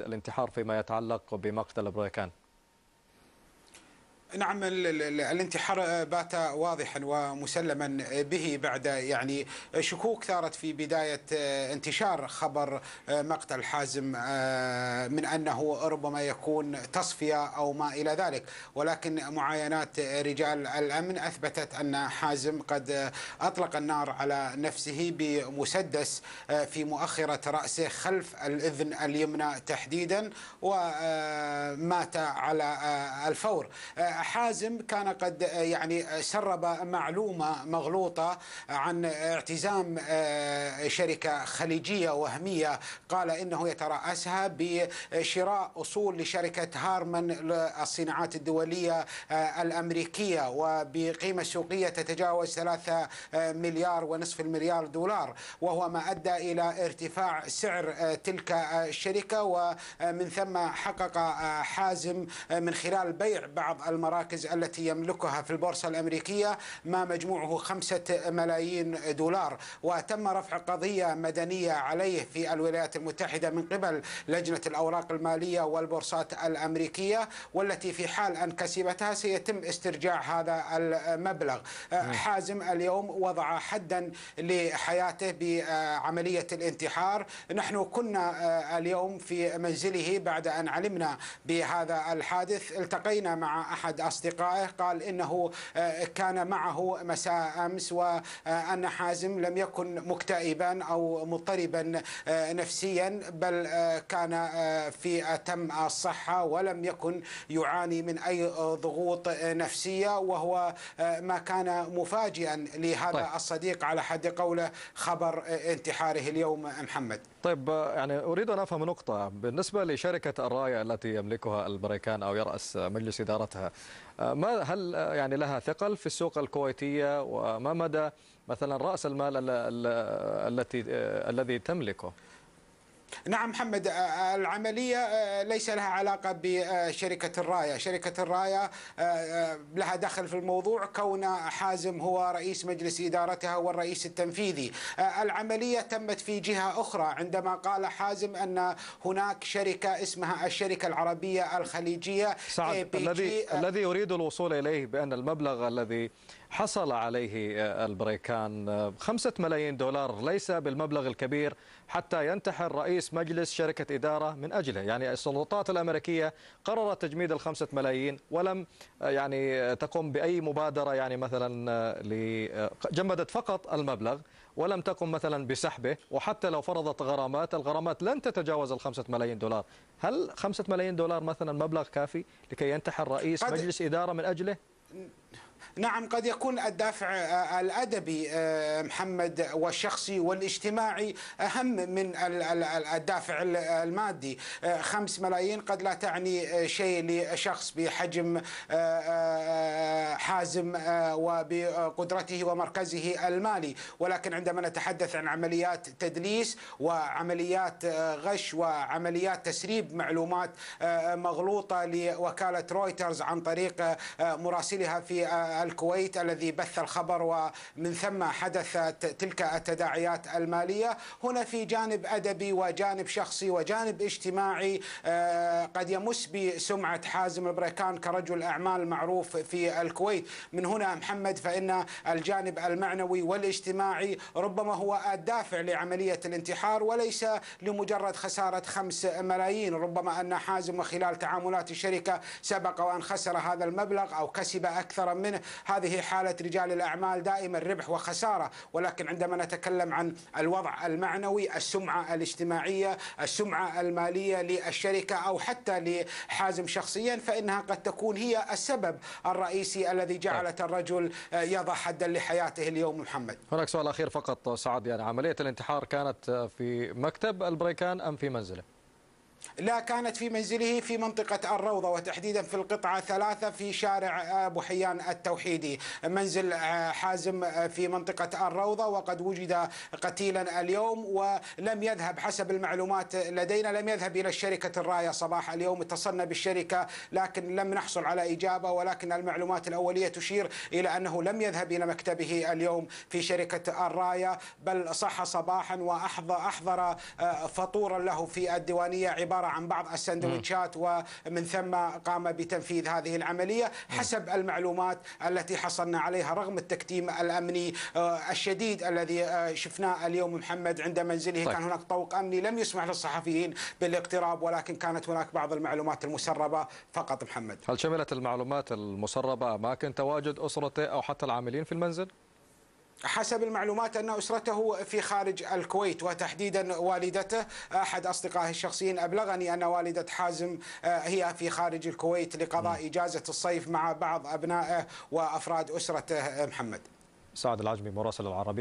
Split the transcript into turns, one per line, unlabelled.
الانتحار فيما يتعلق بمقتل بريكان
نعم الانتحار آه، بات واضحا ومسلما آه، به بعد آه، يعني شكوك ثارت في بدايه انتشار خبر مقتل حازم من انه ربما يكون تصفيه او ما الى ذلك ولكن معاينات رجال الامن اثبتت ان حازم قد اطلق النار على نفسه بمسدس في مؤخره راسه خلف الاذن اليمنى تحديدا ومات على الفور حازم كان قد يعني سرب معلومة مغلوطة عن اعتزام آه، شركة خليجية وهمية قال إنه يترأسها بشراء أصول لشركة هارمن للصناعات الدولية آه، الأمريكية وبقيمة سوقية تتجاوز 3 آه، مليار ونصف المليار دولار وهو ما أدى إلى ارتفاع سعر تلك الشركة ومن ثم حقق حازم من خلال بيع بعض المراكز المراكز التي يملكها في البورصة الأمريكية ما مجموعه خمسة ملايين دولار وتم رفع قضية مدنية عليه في الولايات المتحدة من قبل لجنة الأوراق المالية والبورصات الأمريكية والتي في حال أن كسبتها سيتم استرجاع هذا المبلغ نعم. حازم اليوم وضع حدا لحياته بعملية الانتحار نحن كنا آه، اليوم في منزله بعد أن علمنا بهذا الحادث التقينا مع أحد اصدقائه قال انه آه، كان معه مساء امس وان حازم لم يكن مكتئبا او مضطربا آه، نفسيا بل آه، كان في اتم الصحه ولم يكن يعاني من اي ضغوط نفسيه وهو ما كان مفاجئا لهذا طيب. الصديق على حد قوله خبر انتحاره اليوم محمد
طيب يعني اريد ان افهم نقطه بالنسبه لشركه الرايه التي يملكها البريكان او يراس مجلس ادارتها آه، ما هل آه، يعني لها ثقل في السوق الكويتية وما مدى مثلا رأس المال التي آه، الذي تملكه
نعم محمد آه، آه، العملية آه، ليس لها علاقة بشركة الراية شركة الراية لها دخل في الموضوع كون حازم هو رئيس مجلس إدارتها والرئيس التنفيذي العملية تمت في جهة أخرى عندما قال حازم أن هناك شركة اسمها الشركة العربية الخليجية سعد الذي الذي
يريد الوصول إليه بأن المبلغ الذي حصل عليه آه، البريكان آه، خمسة ملايين دولار ليس بالمبلغ الكبير حتى ينتحر رئيس مجلس شركة إدارة من أجله يعني السلطات الأمريكية قررت تجميد الخمسة ملايين ولم آه، يعني تقوم بأي مبادرة يعني مثلا جمدت فقط المبلغ ولم تقم مثلا بسحبه وحتى لو فرضت غرامات الغرامات لن تتجاوز الخمسة ملايين دولار هل خمسة ملايين دولار مثلا مبلغ كافي لكي ينتحر رئيس مجلس إدارة من أجله
نعم قد يكون الدافع آه، الادبي آه، محمد والشخصي والاجتماعي اهم من الدافع المادي آه، خمس ملايين قد لا تعني شيء لشخص بحجم حازم وبقدرته ومركزه المالي ولكن عندما نتحدث عن عمليات تدليس وعمليات غش وعمليات تسريب معلومات مغلوطه لوكاله رويترز عن طريق مراسلها في الكويت الذي بث الخبر ومن ثم حدثت تلك التداعيات المالية هنا في جانب أدبي وجانب شخصي وجانب اجتماعي آه، قد يمس بسمعة حازم البريكان كرجل أعمال معروف في الكويت من هنا محمد فإن الجانب المعنوي والاجتماعي ربما هو الدافع لعملية الانتحار وليس لمجرد خسارة خمس ملايين ربما أن حازم وخلال تعاملات الشركة سبق وأن خسر هذا المبلغ أو كسب أكثر منه هذه حالة رجال الأعمال دائما ربح وخسارة ولكن عندما نتكلم عن الوضع المعنوي السمعة الاجتماعية السمعة المالية للشركة أو حتى لحازم شخصيا فإنها قد تكون هي السبب الرئيسي الذي طيب. جعلت الرجل يضع حدا لحياته اليوم محمد
هناك سؤال أخير فقط سعد يعني عملية الانتحار كانت في مكتب البريكان أم في منزله؟
لا كانت في منزله في منطقة الروضة وتحديدا في القطعة ثلاثة في شارع أبو حيان التوحيدي منزل آه، حازم آه، في منطقة الروضة وقد وجد قتيلا اليوم ولم يذهب حسب المعلومات لدينا لم يذهب إلى شركة الراية صباح اليوم اتصلنا بالشركة لكن لم نحصل على إجابة ولكن المعلومات الأولية تشير إلى أنه لم يذهب إلى مكتبه اليوم في شركة الراية بل صح صباحا وأحضر آه، فطورا له في الديوانية عبارة عن بعض السندويتشات ومن ثم قام بتنفيذ هذه العملية حسب المعلومات التي حصلنا عليها رغم التكتيم الأمني آه، الشديد الذي آه، شفناه اليوم محمد عند منزله طيب. كان هناك طوق أمني لم يسمح للصحفيين بالاقتراب ولكن كانت هناك بعض المعلومات المسربة فقط محمد
هل شملت المعلومات المسربة أماكن تواجد أسرته أو حتى العاملين في المنزل؟ حسب المعلومات أن
أسرته في خارج الكويت وتحديدا والدته أحد أصدقائه الشخصيين أبلغني أن والدة حازم آه، هي في خارج الكويت لقضاء إجازة الصيف مع بعض أبنائه وأفراد أسرته آه، محمد
سعد العجمي مراسل العربي